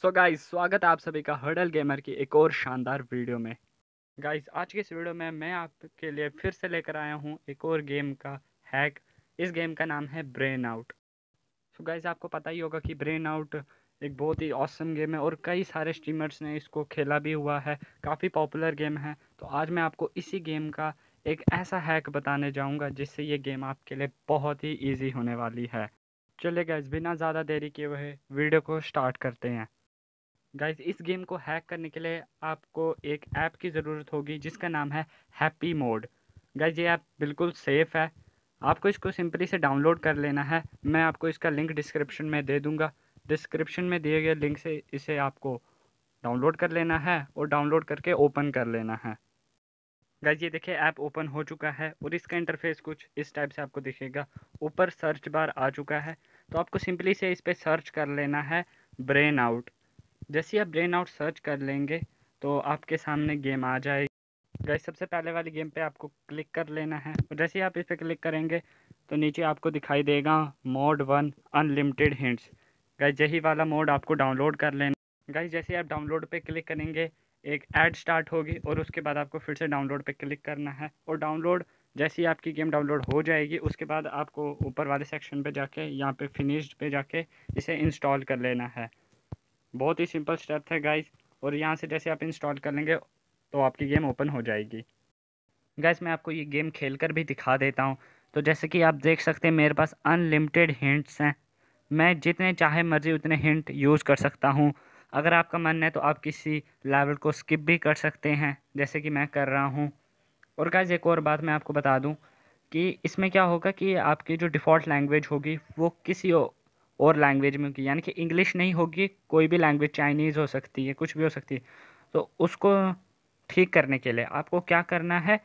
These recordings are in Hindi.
सो गाइस स्वागत है आप सभी का हर्डल गेमर की एक और शानदार वीडियो में गाइस आज के इस वीडियो में मैं आपके लिए फिर से लेकर आया हूँ एक और गेम का हैक इस गेम का नाम है ब्रेन आउट सो गाइस आपको पता ही होगा कि ब्रेन आउट एक बहुत ही औसम गेम है और कई सारे स्ट्रीमर्स ने इसको खेला भी हुआ है काफ़ी पॉपुलर गेम है तो आज मैं आपको इसी गेम का एक ऐसा हैक बताने जाऊँगा जिससे ये गेम आपके लिए बहुत ही ईजी होने वाली है चलिए गाइज़ बिना ज़्यादा देरी किए हुए वीडियो को स्टार्ट करते हैं गाइज इस गेम को हैक करने के लिए आपको एक ऐप की ज़रूरत होगी जिसका नाम है हैप्पी मोड गाइज ये ऐप बिल्कुल सेफ़ है आपको इसको सिंपली से डाउनलोड कर लेना है मैं आपको इसका लिंक डिस्क्रिप्शन में दे दूँगा डिस्क्रिप्शन में दिए गए लिंक से इसे आपको डाउनलोड कर लेना है और डाउनलोड करके ओपन कर लेना है गाइज ये देखिए ऐप ओपन हो चुका है और इसका इंटरफेस कुछ इस टाइप से आपको दिखेगा ऊपर सर्च बार आ चुका है तो आपको सिंपली से इस पर सर्च कर लेना है ब्रेन आउट जैसे आप ब्रेन आउट सर्च कर लेंगे तो आपके सामने गेम आ जाएगी गैस सबसे पहले वाली गेम पे आपको क्लिक कर लेना है और जैसे आप इस पर क्लिक करेंगे तो नीचे आपको दिखाई देगा mode one unlimited hints guys यही वाला मोड आपको डाउनलोड कर लेना गाइज जैसे आप डाउनलोड पे क्लिक करेंगे एक ऐड स्टार्ट होगी और उसके बाद आपको फिर से डाउनलोड पे क्लिक करना है और डाउनलोड जैसे ही आपकी गेम डाउनलोड हो जाएगी उसके बाद आपको ऊपर वाले सेक्शन पे जाके यहाँ पे फिनिश्ड पे जाके इसे इंस्टॉल कर लेना है बहुत ही सिंपल स्टेप है गाइस और यहाँ से जैसे आप इंस्टॉल कर लेंगे तो आपकी गेम ओपन हो जाएगी गैस मैं आपको ये गेम खेल कर भी दिखा देता हूँ तो जैसे कि आप देख सकते हैं मेरे पास अनलिमिटेड हिंट्स हैं मैं जितने चाहे मर्ज़ी उतने हिंट यूज़ कर सकता हूँ अगर आपका मन है तो आप किसी लेवल को स्किप भी कर सकते हैं जैसे कि मैं कर रहा हूँ और गाइज एक और बात मैं आपको बता दूँ कि इसमें क्या होगा कि आपकी जो डिफ़ॉल्ट लैंग्वेज होगी वो किसी और लैंग्वेज में होगी यानी कि इंग्लिश नहीं होगी कोई भी लैंग्वेज चाइनीज़ हो सकती है कुछ भी हो सकती है तो उसको ठीक करने के लिए आपको क्या करना है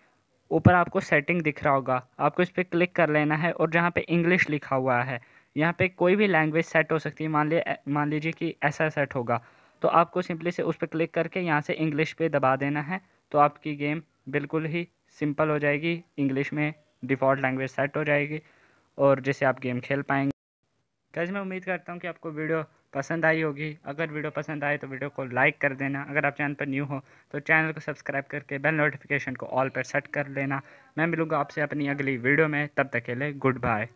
ऊपर आपको सेटिंग दिख रहा होगा आपको इस पर क्लिक कर लेना है और जहाँ पे इंग्लिश लिखा हुआ है यहाँ पे कोई भी लैंग्वेज सेट हो सकती है मान लिए मान लीजिए कि ऐसा सेट होगा तो आपको सिंपली से उस पर क्लिक करके यहाँ से इंग्लिश पे दबा देना है तो आपकी गेम बिल्कुल ही सिंपल हो जाएगी इंग्लिश में डिफ़ॉल्ट लैंग्वेज सेट हो जाएगी और जैसे आप गेम खेल पाएंगे गैस मैं उम्मीद करता हूँ कि आपको वीडियो पसंद आई होगी अगर वीडियो पसंद आए तो वीडियो को लाइक कर देना अगर आप चैनल पर न्यू हो तो चैनल को सब्सक्राइब करके बेल नोटिफिकेशन को ऑल पर सेट कर लेना मैं मिलूँगा आपसे अपनी अगली वीडियो में तब तक के लिए गुड बाय